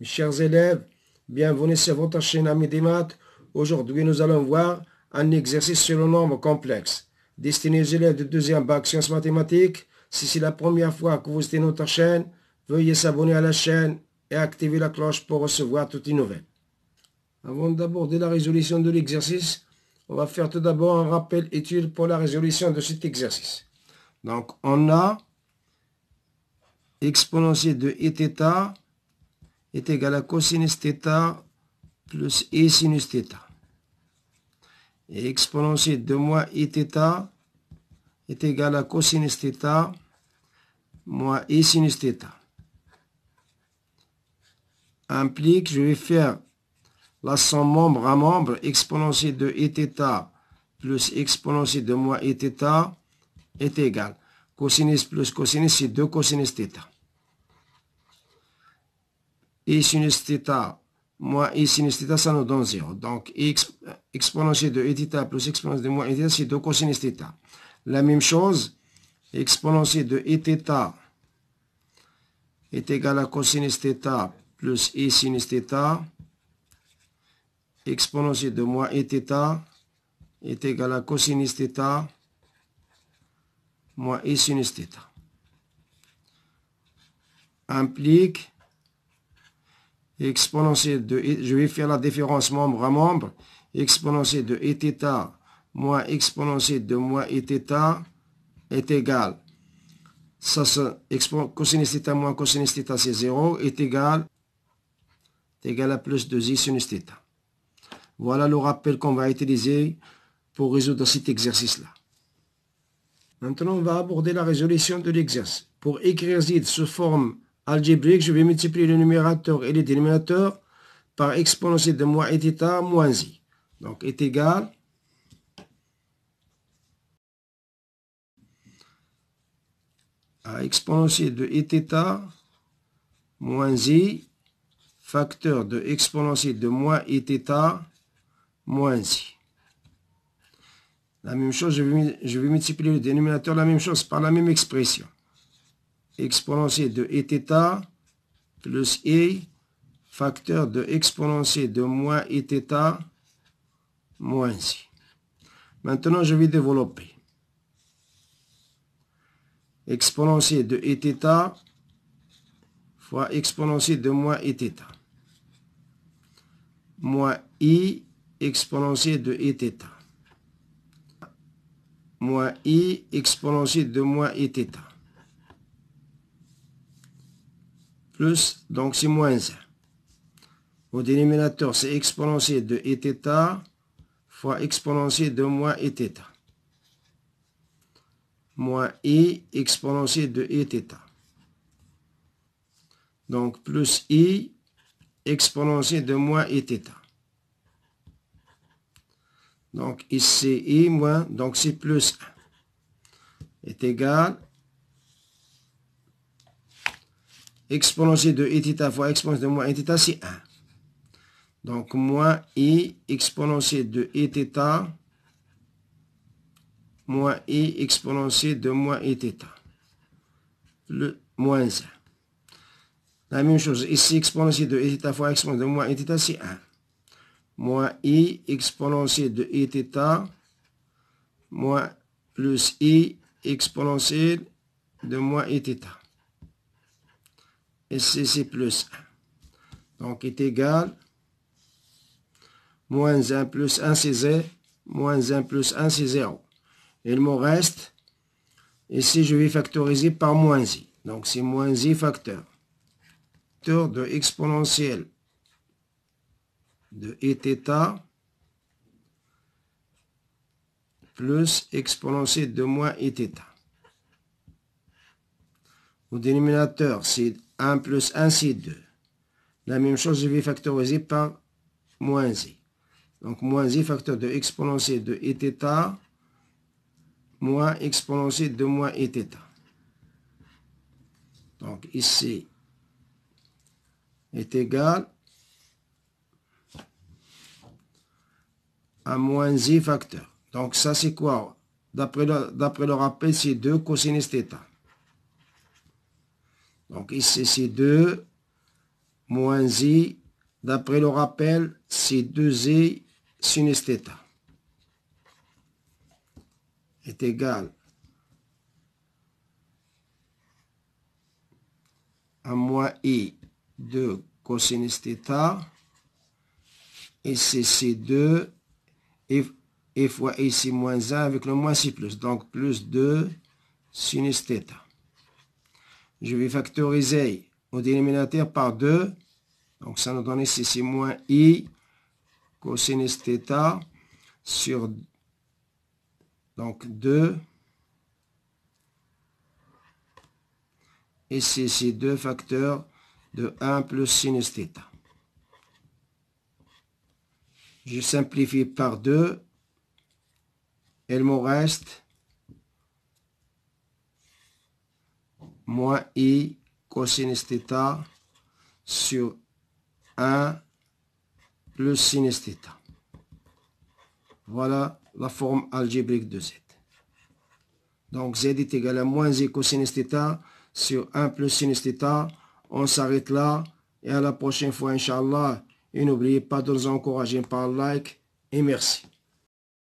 Mes chers élèves, bienvenue sur votre chaîne Amis des Aujourd'hui, nous allons voir un exercice sur le nombre complexe. Destiné aux élèves de deuxième bac sciences mathématiques, si c'est la première fois que vous êtes notre chaîne, veuillez s'abonner à la chaîne et activer la cloche pour recevoir toutes les nouvelles. Avant d'aborder la résolution de l'exercice, on va faire tout d'abord un rappel étude pour la résolution de cet exercice. Donc, on a exponentielle de i est égal à cosinus Theta plus i sinus Theta. Et exponentielle de moins i Theta est égal à cosinus Theta moins i sinus Theta. Implique, je vais faire la somme membre à membre exponentielle de i Theta plus exponentielle de moins i Theta est égal. Cosinus plus cosinus, c'est 2 cosinus Theta e sinus theta moins e sinus theta, ça nous donne 0. Donc, x exponentielle de i theta plus exponentielle de moins i theta, c'est 2 cosinus theta. La même chose, exponentielle de i theta est égal à cosinus theta plus e sinus theta. Exponentielle de moins i theta est égal à cosinus theta moins e sinus theta. Implique exponentielle de, je vais faire la différence membre à membre, exponentielle de et moins exponentielle de moins et θ est égal. Ça, ça cosinus θ moins cosinus θ, c'est 0, est égal, est égal à plus de i sinus Voilà le rappel qu'on va utiliser pour résoudre cet exercice-là. Maintenant, on va aborder la résolution de l'exercice. Pour écrire Z sous forme algébrique, je vais multiplier le numérateur et le dénominateur par exponentiel de moins et θ moins i. Donc est égal à exponentiel de et θ moins i facteur de exponentiel de moins et θ moins i. La même chose, je vais multiplier le dénominateur, la même chose, par la même expression. Exponentiel de e et plus i facteur de exponentiel de moins e et état- moins i. Maintenant, je vais développer. exponentiel de i e fois exponentiel de moins et état- moins i exponentielle de et état- moins i exponentiel de moins et état plus, donc c'est moins 1. Au dénominateur, c'est exponentiel de θ fois exponentiel de moins θ Moins i exponentiel de θ Donc plus i exponentiel de moins θ Donc ici i moins, donc c'est plus 1 est égal Exponentiel de theta fois exponentielle de moins theta, c'est 1. Donc, moins i exponentielle de theta, moins i exponentielle de moins theta Le moins 1. La même chose, ici, exponentielle de theta fois exponentielle de moins theta, c'est 1. Moins i exponentielle de theta, moins plus i exponentielle de moins theta et c'est plus 1. Donc, est égal moins 1 plus 1, c'est z. Moins 1 plus 1, c'est 0. Et il me reste, ici, je vais factoriser par moins i. Donc, c'est moins i facteur. Facteur de exponentielle de i e θ plus exponentielle de moins i e θ. Au dénominateur, c'est 1 plus 1, c'est 2. La même chose, je vais factoriser par moins i. Donc, moins i facteur de exponentiel de i e θ moins exponentielle de moins i e θ. Donc, ici est égal à moins i facteur. Donc, ça, c'est quoi D'après le, le rappel, c'est 2 cosinus θ. Donc ici c'est 2 moins i. D'après le rappel, c'est 2i sinus θ est égal à moins i de cosinus θ et c'est 2 et, fois ici moins 1 avec le moins C plus. Donc plus 2 sinus θ je vais factoriser au dénominateur par 2. Donc ça nous donne c'est moins i cosinus θ sur donc 2 et c'est 2 facteurs de 1 plus sinus θ. Je simplifie par 2. Il me reste moins i cosinus theta sur 1 plus sinus theta. Voilà la forme algébrique de z. Donc z est égal à moins i cosinus theta sur 1 plus sinus theta. On s'arrête là et à la prochaine fois, Inch'Allah. Et n'oubliez pas de nous encourager par like et merci.